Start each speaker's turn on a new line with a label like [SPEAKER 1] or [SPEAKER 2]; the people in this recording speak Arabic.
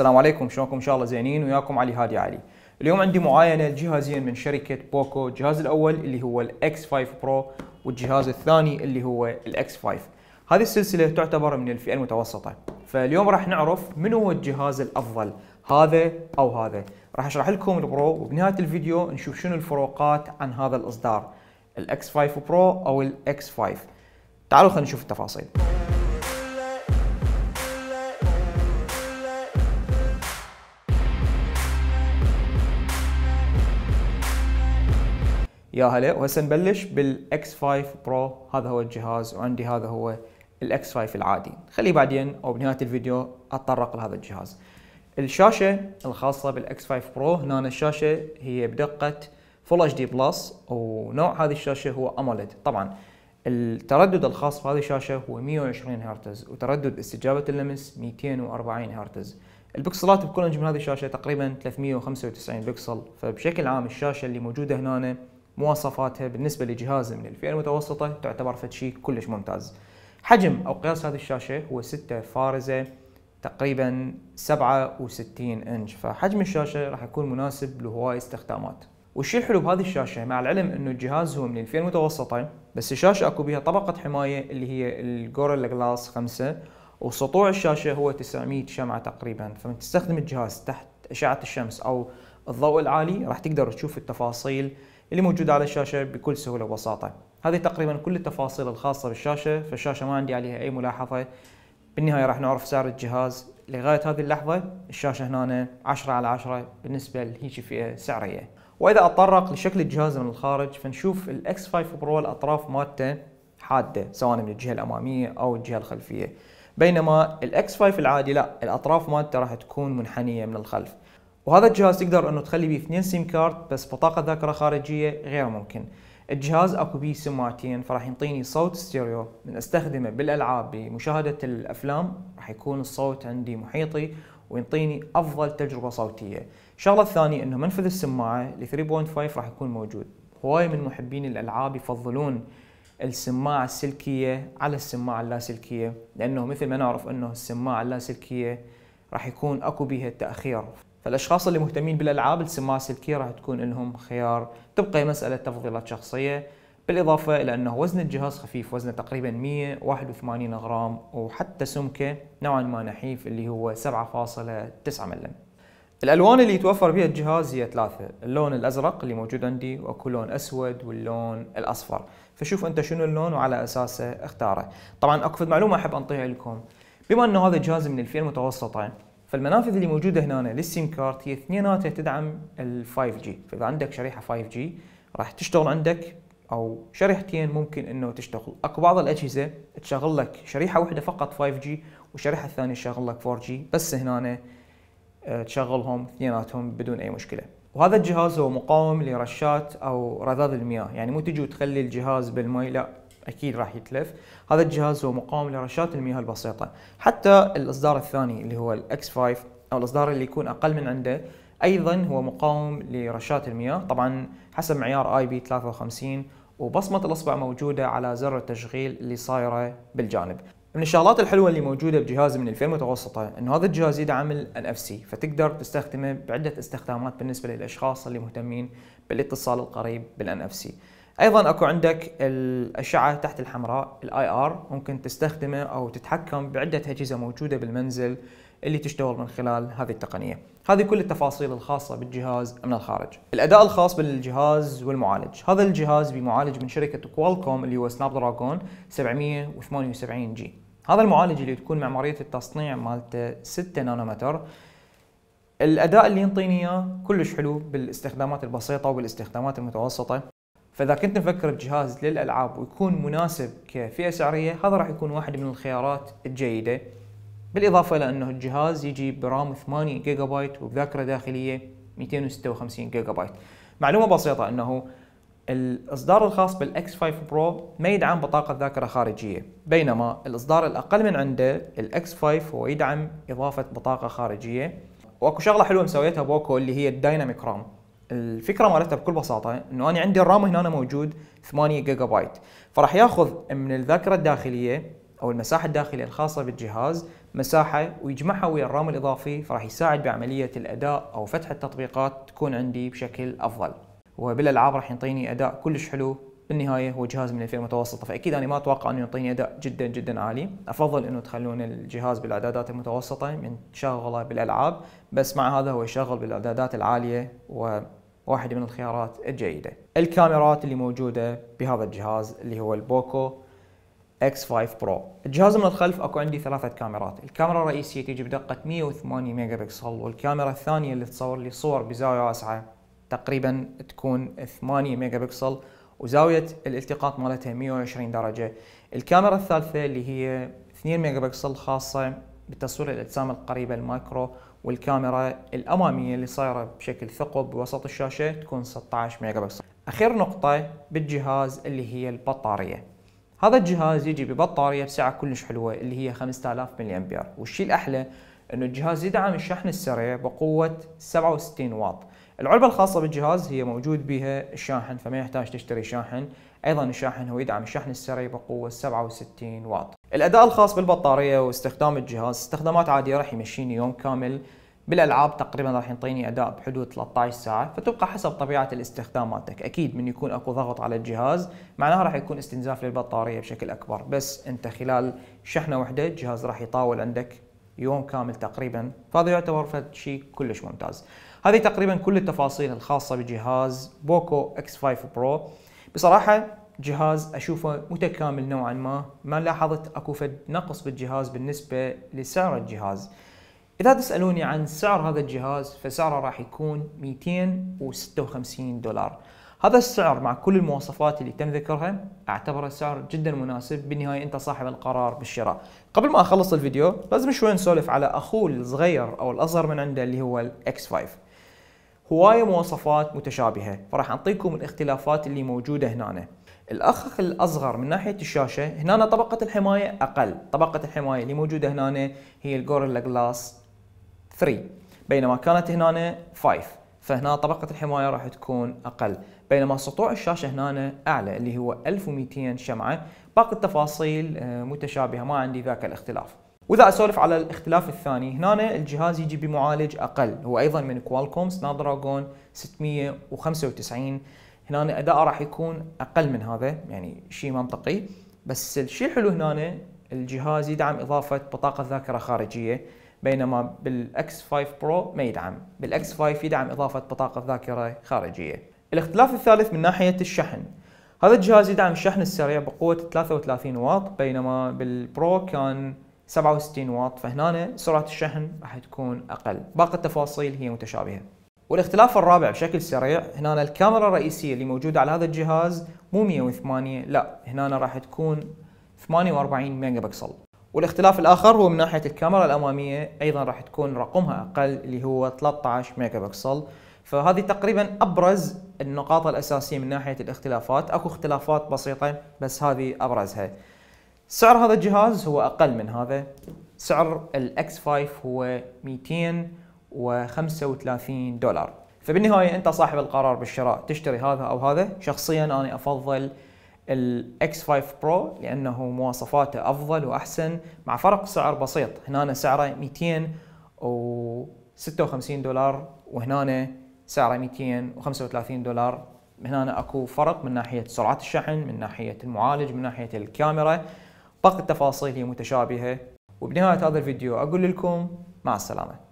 [SPEAKER 1] السلام عليكم شلونكم ان شاء الله زينين وياكم علي هادي علي اليوم عندي معاينه لجهازين من شركه بوكو الجهاز الاول اللي هو الاكس 5 برو والجهاز الثاني اللي هو الاكس 5 هذه السلسله تعتبر من الفئه المتوسطه فاليوم راح نعرف من هو الجهاز الافضل هذا او هذا راح اشرح لكم البرو وبنهايه الفيديو نشوف شنو الفروقات عن هذا الاصدار الاكس 5 برو او الاكس 5 تعالوا خلينا نشوف التفاصيل يا هلا وهسه نبلش بالx 5 برو هذا هو الجهاز وعندي هذا هو الx 5 العادي خليه بعدين او بنهايه الفيديو اتطرق لهذا الجهاز الشاشه الخاصه بالx 5 برو هنا الشاشه هي بدقه Full HD Plus بلس ونوع هذه الشاشه هو AMOLED طبعا التردد الخاص بهذه الشاشه هو 120 هرتز وتردد استجابه اللمس 240 هرتز البكسلات بكل من هذه الشاشه تقريبا 395 بكسل فبشكل عام الشاشه اللي موجوده هنا مواصفاتها بالنسبه لجهاز من الفئه المتوسطه تعتبر فد شيء كلش ممتاز. حجم او قياس هذه الشاشه هو 6 فارزه تقريبا 67 انش فحجم الشاشه راح يكون مناسب لهواي استخدامات. والشيء الحلو بهذه الشاشه مع العلم انه الجهاز هو من الفئه المتوسطه بس الشاشه اكو بها طبقه حمايه اللي هي الجوريلا جلاس 5 وسطوع الشاشه هو 900 شمعه تقريبا فمن تستخدم الجهاز تحت اشعه الشمس او الضوء العالي راح تقدر تشوف التفاصيل اللي موجوده على الشاشه بكل سهوله وبساطه هذه تقريبا كل التفاصيل الخاصه بالشاشه فالشاشه ما عندي عليها اي ملاحظه بالنهايه راح نعرف سعر الجهاز لغايه هذه اللحظه الشاشه هنا 10 على 10 بالنسبه لهيجي فئه سعريه واذا اتطرق لشكل الجهاز من الخارج فنشوف الاكس 5 برو الاطراف مالته حاده سواء من الجهه الاماميه او الجهه الخلفيه بينما الاكس 5 العادي لا الاطراف مالته راح تكون منحنيه من الخلف وهذا الجهاز تقدر انه تخلي بيه اثنين سيم كارد بس بطاقه ذاكره خارجيه غير ممكن الجهاز اكو بيه سماعتين فراح ينطيني صوت ستيريو من استخدمه بالالعاب بمشاهده الافلام راح يكون الصوت عندي محيطي وينطيني افضل تجربه صوتيه الشغله الثانيه انه منفذ السماعه ل 3.5 راح يكون موجود هواي من محبين الالعاب يفضلون السماعه السلكيه على السماعه اللاسلكيه لانه مثل ما نعرف انه السماعه اللاسلكيه راح يكون اكو بيها تاخير فالاشخاص اللي مهتمين بالالعاب السماعه الكي راح تكون لهم خيار تبقى مساله تفضيلات شخصيه بالاضافه الى انه وزن الجهاز خفيف وزنه تقريبا 181 غرام وحتى سمكه نوعا ما نحيف اللي هو 7.9 ملم الالوان اللي يتوفر بها الجهاز هي ثلاثه اللون الازرق اللي موجود عندي واكو لون اسود واللون الاصفر فشوف انت شنو اللون وعلى اساسه اختاره طبعا اكو معلومه احب انطيها لكم بما انه هذا الجهاز من الفئه المتوسطه فالمنافذ اللي موجوده هنا للسيم كارت هي اثنيناتها تدعم ال 5 جي فاذا عندك شريحه 5 جي راح تشتغل عندك او شريحتين ممكن انه تشتغل اكو بعض الاجهزه تشغل لك شريحه واحده فقط 5 جي والشريحه الثانيه تشغل لك 4 جي بس هنا آه، تشغلهم اثنيناتهم بدون اي مشكله وهذا الجهاز هو مقاوم لرشات او رذاذ المياه يعني مو تجي وتخلي الجهاز بالماء لا اكيد راح يتلف هذا الجهاز هو مقاوم لرشات المياه البسيطه حتى الاصدار الثاني اللي هو الاكس 5 او الاصدار اللي يكون اقل من عنده ايضا هو مقاوم لرشات المياه طبعا حسب معيار اي بي 53 وبصمه الاصبع موجوده على زر التشغيل اللي صايره بالجانب من الشغلات الحلوه اللي موجوده بجهاز من الفئه المتوسطه انه هذا الجهاز يدعم الـ اف سي فتقدر تستخدمه بعده استخدامات بالنسبه للاشخاص اللي مهتمين بالاتصال القريب بالـ اف سي ايضا اكو عندك الاشعه تحت الحمراء الاي ار ممكن تستخدمه او تتحكم بعده اجهزه موجوده بالمنزل اللي تشتغل من خلال هذه التقنيه. هذه كل التفاصيل الخاصه بالجهاز من الخارج. الاداء الخاص بالجهاز والمعالج، هذا الجهاز بمعالج من شركه كوالكوم اللي هو سناب دراجون 778 جي. هذا المعالج اللي تكون معماريه التصنيع مالته 6 نانومتر الاداء اللي ينطيني اياه كلش حلو بالاستخدامات البسيطه وبالاستخدامات المتوسطه فاذا كنت مفكر بجهاز للالعاب ويكون مناسب كفئه سعريه هذا راح يكون واحد من الخيارات الجيده بالاضافه الى انه الجهاز يجي برام 8 جيجا بايت وبذاكره داخليه 256 جيجا بايت معلومه بسيطه انه الاصدار الخاص بالاكس 5 برو ما يدعم بطاقه ذاكره خارجيه بينما الاصدار الاقل من عنده الاكس 5 هو يدعم اضافه بطاقه خارجيه واكو شغله حلوه مسويتها بوكو اللي هي الدايناميك رام الفكره مالتها بكل بساطه انه انا عندي الرام هنا أنا موجود 8 جيجا بايت فراح ياخذ من الذاكره الداخليه او المساحه الداخليه الخاصه بالجهاز مساحه ويجمعها ويا الرام الاضافي فراح يساعد بعمليه الاداء او فتح التطبيقات تكون عندي بشكل افضل وبالالعاب راح يعطيني اداء كلش حلو بالنهايه هو جهاز من الفئه المتوسطه فاكيد انا ما اتوقع انه يعطيني اداء جدا جدا عالي افضل انه تخلون الجهاز بالاعدادات المتوسطه من شغله بالالعاب بس مع هذا هو يشغل بالاعدادات العاليه و واحده من الخيارات الجيدة الكاميرات اللي موجودة بهذا الجهاز اللي هو البوكو X5 Pro الجهاز من الخلف اكو عندي ثلاثة كاميرات الكاميرا الرئيسية تيجي بدقة 108 ميجا بكسل والكاميرا الثانية اللي تصور لي صور بزاوية واسعة تقريبا تكون 8 ميجا بكسل وزاوية الالتقاط مالتها 120 درجة الكاميرا الثالثة اللي هي 2 ميجا بكسل خاصة بتصوير الاجسام القريبه المايكرو والكاميرا الاماميه اللي صايره بشكل ثقب بوسط الشاشه تكون 16 ميجا بكسل اخر نقطه بالجهاز اللي هي البطاريه هذا الجهاز يجي ببطاريه بسعه كلش حلوه اللي هي 5000 ملي امبير والشيء الاحلى انه الجهاز يدعم الشحن السريع بقوه 67 واط العلبه الخاصه بالجهاز هي موجود بها الشاحن فما يحتاج تشتري شاحن أيضا الشاحن هو يدعم الشحن السريع بقوة 67 واط الأداء الخاص بالبطارية واستخدام الجهاز استخدامات عادية راح يمشيني يوم كامل بالالعاب تقريبا راح يعطيني اداء بحدود 13 ساعه فتبقى حسب طبيعه الاستخداماتك اكيد من يكون اكو ضغط على الجهاز معناها راح يكون استنزاف للبطاريه بشكل اكبر بس انت خلال شحنه واحده الجهاز راح يطاول عندك يوم كامل تقريبا فهذا يعتبر فد شيء كلش ممتاز هذه تقريبا كل التفاصيل الخاصه بجهاز بوكو اكس 5 برو بصراحه جهاز اشوفه متكامل نوعا ما ما لاحظت اكو فد نقص بالجهاز بالنسبه لسعر الجهاز اذا تسالوني عن سعر هذا الجهاز فسعره راح يكون 256 دولار هذا السعر مع كل المواصفات اللي تم ذكرها اعتبره سعر جدا مناسب بالنهايه انت صاحب القرار بالشراء قبل ما اخلص الفيديو لازم شوي نسولف على اخوه الصغير او الاصغر من عنده اللي هو الاكس 5 هواية مواصفات متشابهة فراح أعطيكم الاختلافات اللي موجودة هنا الأخ الأصغر من ناحية الشاشة هنا طبقة الحماية أقل طبقة الحماية اللي موجودة هنا هي الجوريلا جلاس 3 بينما كانت هنا 5 فهنا طبقة الحماية راح تكون أقل بينما سطوع الشاشة هنا أعلى اللي هو 1200 شمعة باقي التفاصيل آه، متشابهة ما عندي ذاك الاختلاف واذا اسولف على الاختلاف الثاني هنا الجهاز يجي بمعالج اقل هو ايضا من كوالكوم سناب دراجون 695 هنا اداءه راح يكون اقل من هذا يعني شيء منطقي بس الشيء الحلو هنا الجهاز يدعم اضافه بطاقه ذاكره خارجيه بينما بالاكس 5 برو ما يدعم بالاكس 5 يدعم اضافه بطاقه ذاكره خارجيه الاختلاف الثالث من ناحيه الشحن هذا الجهاز يدعم الشحن السريع بقوه 33 واط بينما بالبرو كان 67 واط فهنا سرعة الشحن راح تكون أقل باقي التفاصيل هي متشابهة والاختلاف الرابع بشكل سريع هنا الكاميرا الرئيسية اللي موجودة على هذا الجهاز مو 108 لا هنا راح تكون 48 ميجا بكسل والاختلاف الآخر هو من ناحية الكاميرا الأمامية أيضا راح تكون رقمها أقل اللي هو 13 ميجا بكسل فهذه تقريبا أبرز النقاط الأساسية من ناحية الاختلافات أكو اختلافات بسيطة بس هذه أبرزها سعر هذا الجهاز هو اقل من هذا سعر الاكس 5 هو 235 دولار فبالنهايه انت صاحب القرار بالشراء تشتري هذا او هذا شخصيا انا افضل الاكس 5 برو لانه مواصفاته افضل واحسن مع فرق سعر بسيط هنا سعره 256 دولار وهنا سعره 235 دولار هنا اكو فرق من ناحيه سرعه الشحن من ناحيه المعالج من ناحيه الكاميرا فقط تفاصيل هي متشابهة وبنهاية هذا الفيديو أقول لكم مع السلامة